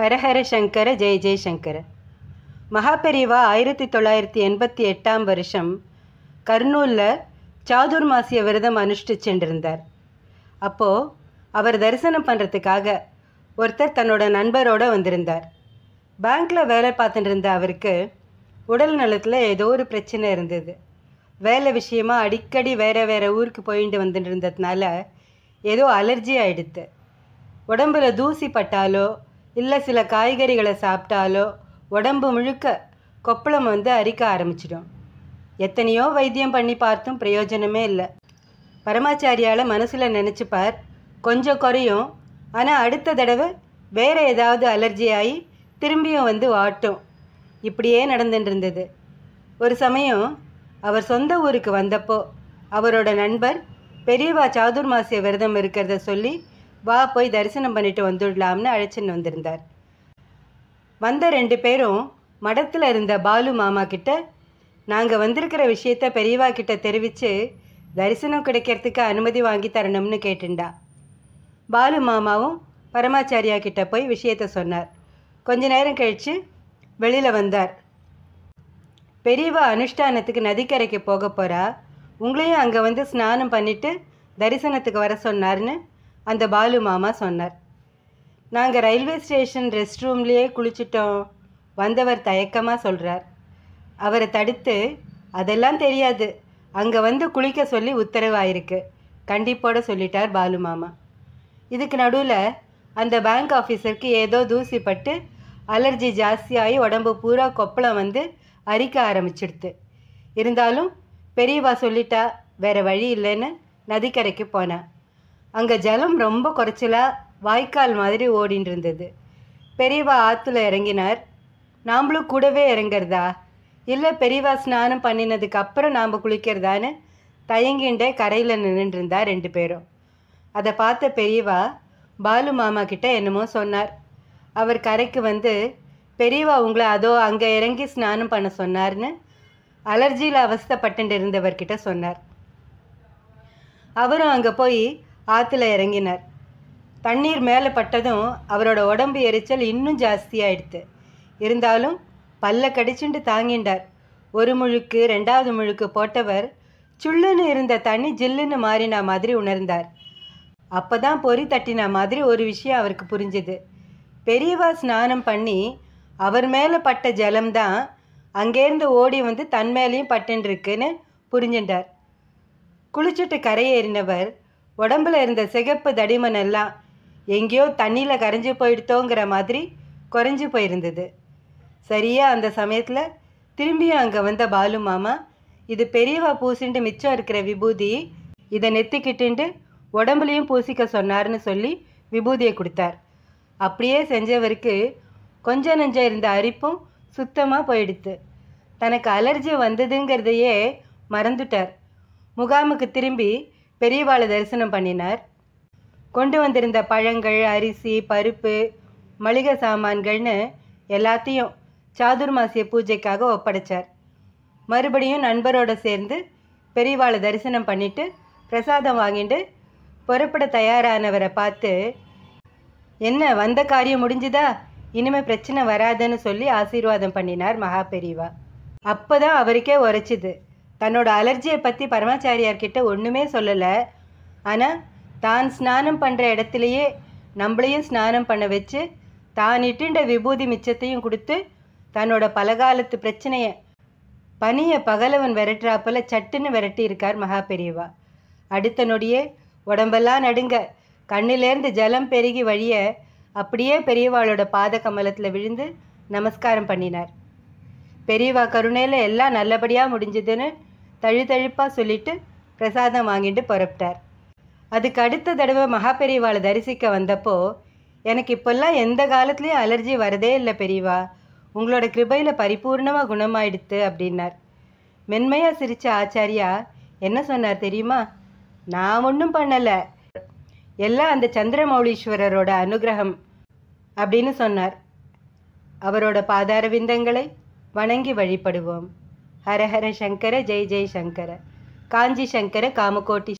ஹரஹர சங்கர ஜெய ஜெயசங்கர மகாபெரிவா ஆயிரத்தி தொள்ளாயிரத்தி எண்பத்தி எட்டாம் வருஷம் கர்னூலில் சாதுர் மாசிய விரதம் சென்றிருந்தார் அப்போது அவர் தரிசனம் பண்ணுறதுக்காக ஒருத்தர் தன்னோட நண்பரோடு வந்திருந்தார் பேங்க்கில் வேலை பார்த்துட்டு இருந்த அவருக்கு உடல் நலத்தில் ஏதோ ஒரு பிரச்சனை இருந்தது வேலை விஷயமா அடிக்கடி வேறு வேறு ஊருக்கு போயிட்டு வந்துட்டு இருந்ததுனால ஏதோ அலர்ஜி ஆகிடுது உடம்புல தூசி பட்டாலோ இல்லை சில காய்கறிகளை சாப்பிட்டாலோ உடம்பு முழுக்க கொப்பளம் வந்து அரிக்க ஆரம்பிச்சிடும் எத்தனையோ வைத்தியம் பண்ணி பார்த்தும் பிரயோஜனமே இல்லை பரமாச்சாரியால் மனசில் நினச்சிப்பார் கொஞ்சம் குறையும் ஆனால் அடுத்த தடவை வேறு ஏதாவது அலர்ஜி ஆகி திரும்பியும் வந்து வாட்டும் இப்படியே நடந்துட்டு இருந்தது ஒரு சமயம் அவர் சொந்த ஊருக்கு வந்தப்போ அவரோட நண்பர் பெரியவா சாதுர்மாசிய விரதம் இருக்கிறத சொல்லி வா போய் தரிசனம் பண்ணிட்டு வந்துடலாம்னு அழைச்சின்னு வந்திருந்தார் வந்த ரெண்டு பேரும் மடத்தில் இருந்த பாலு மாமா கிட்ட நாங்கள் வந்திருக்கிற விஷயத்த பெரியவா கிட்ட தெரிவித்து தரிசனம் கிடைக்கிறதுக்கு அனுமதி வாங்கி தரணும்னு கேட்டுண்டா பாலு மாமாவும் பரமாச்சாரியா கிட்ட போய் விஷயத்த சொன்னார் கொஞ்ச நேரம் கழித்து வெளியில் வந்தார் பெரியவா அனுஷ்டானத்துக்கு நதிக்கரைக்கு போக போகிறா உங்களையும் அங்கே வந்து ஸ்நானம் பண்ணிவிட்டு தரிசனத்துக்கு வர சொன்னார்னு அந்த பாலு மாமா சொன்னார் நாங்கள் ரயில்வே ஸ்டேஷன் ரெஸ்ட் ரூம்லேயே குளிச்சிட்டோம் வந்தவர் தயக்கமாக சொல்கிறார் அவரை தடுத்து அதெல்லாம் தெரியாது அங்கே வந்து குளிக்க சொல்லி உத்தரவாயிருக்கு கண்டிப்போட சொல்லிட்டார் பாலு மாமா இதுக்கு நடுவில் அந்த பேங்க் ஆஃபீஸருக்கு ஏதோ தூசி பட்டு அலர்ஜி ஜாஸ்தியாகி உடம்பு பூரா கொப்பளம் வந்து அரிக்க ஆரம்பிச்சிடுது இருந்தாலும் பெரியவா சொல்லிட்டா வேற வழி இல்லைன்னு நதிக்கரைக்கு போனேன் அங்கே ஜலம் ரொம்ப குறைச்சலாக வாய்க்கால் மாதிரி ஓடின்னு இருந்தது பெரியவா ஆற்றுல இறங்கினார் நாம்ளும் கூடவே இறங்குறதா இல்லை பெரியவா ஸ்நானம் பண்ணினதுக்கு அப்புறம் நாம் குளிக்கிறதான்னு தயங்கிண்டே கரையில் நின்றுருந்தா ரெண்டு பேரும் அதை பார்த்த பெரியவா பாலு மாமா கிட்ட என்னமோ சொன்னார் அவர் கரைக்கு வந்து பெரியவா உங்களை அதோ அங்கே இறங்கி ஸ்நானம் பண்ண சொன்னார்னு அலர்ஜியில் அவஸ்தப்பட்டு இருந்தவர்கிட்ட சொன்னார் அவரும் அங்கே போய் ஆற்றுல இறங்கினார் தண்ணீர் மேலே பட்டதும் அவரோட உடம்பு எரிச்சல் இன்னும் ஜாஸ்தியாயிடுத்து இருந்தாலும் பல்ல கடிச்சுண்டு தாங்கிண்டார் ஒரு முழுக்கு ரெண்டாவது முழுக்கு போட்டவர் சுள்ளுன்னு இருந்த தண்ணி ஜில்லுன்னு மாறின மாதிரி உணர்ந்தார் அப்போ தான் பொறி தட்டின மாதிரி ஒரு விஷயம் அவருக்கு புரிஞ்சுது பெரியவா ஸ்நானம் பண்ணி அவர் மேலே பட்ட ஜலம்தான் அங்கேருந்து ஓடி வந்து தன் மேலேயும் பட்டுருக்குன்னு புரிஞ்சுட்டார் குளிச்சுட்டு கரையேறினவர் உடம்புல இருந்த சிகப்பு தடிமன் எல்லாம் எங்கேயோ தண்ணியில் கரைஞ்சி போயிடுத்தோங்கிற மாதிரி குறைஞ்சி போயிருந்தது சரியாக அந்த சமயத்தில் திரும்பியும் அங்கே வந்த பாலு மாமா இது பெரியவா பூசிண்டு மிச்சம் இருக்கிற விபூதி இதை நெத்திக்கிட்டுண்டு உடம்புலையும் பூசிக்க சொன்னார்னு சொல்லி விபூதியை கொடுத்தார் அப்படியே செஞ்சவருக்கு கொஞ்ச நஞ்சம் இருந்த அரிப்பும் சுத்தமாக போயிடுத்து தனக்கு அலர்ஜி வந்ததுங்கிறதையே மறந்துட்டார் முகாமுக்கு திரும்பி பெரியவாளை தரிசனம் பண்ணினார் கொண்டு வந்திருந்த பழங்கள் அரிசி பருப்பு மளிகை சாமான்கள்னு எல்லாத்தையும் சாதுர்மாசிய பூஜைக்காக ஒப்படைச்சார் மறுபடியும் நண்பரோடு சேர்ந்து பெரியவாளை தரிசனம் பண்ணிட்டு பிரசாதம் வாங்கிட்டு புறப்பட தயாரானவரை பார்த்து என்ன வந்த காரியம் முடிஞ்சுதா இனிமே பிரச்சனை வராதுன்னு சொல்லி ஆசீர்வாதம் பண்ணினார் மகா பெரியவா அப்போதான் அவருக்கே உரைச்சிது தன்னோட அலர்ஜியை பற்றி பரமாச்சாரியார்கிட்ட ஒன்றுமே சொல்லலை ஆனால் தான் ஸ்நானம் பண்ணுற இடத்துலையே நம்மளையும் ஸ்நானம் பண்ண வச்சு தான் இட்டுண்ட விபூதி மிச்சத்தையும் கொடுத்து தன்னோட பலகாலத்து பிரச்சனையை பனியை பகலவன் விரட்டுறாப்புல சட்டுன்னு விரட்டி இருக்கார் மகா பெரியவா அடுத்த நொடியே உடம்பெல்லாம் நடுங்க கண்ணிலேருந்து ஜலம் பெருகி வழிய அப்படியே பெரியவாளோட பாத கமலத்தில் விழுந்து நமஸ்காரம் பண்ணினார் பெரியவா கருணையில் எல்லாம் நல்லபடியாக முடிஞ்சதுன்னு தழுதழுப்பாக சொல்லிட்டு பிரசாதம் வாங்கிட்டு புறப்பட்டார் அதுக்கு அடுத்த தடவை மகாபெரிவாளை தரிசிக்க வந்தப்போ எனக்கு இப்போல்லாம் எந்த காலத்துலேயும் அலர்ஜி வரதே இல்லை பெரியவா உங்களோட கிருபையில் பரிபூர்ணமாக குணமாயிடுத்து அப்படின்னார் மென்மையாக சிரித்த ஆச்சாரியா என்ன சொன்னார் தெரியுமா நான் ஒன்றும் பண்ணலை எல்லாம் அந்த சந்திரமௌலீஸ்வரரோட அனுகிரகம் அப்படின்னு சொன்னார் அவரோட பாதார விந்தங்களை வணங்கி வழிபடுவோம் हर हर शंकर जय जय शंकर कांजी शंकर कामकोटि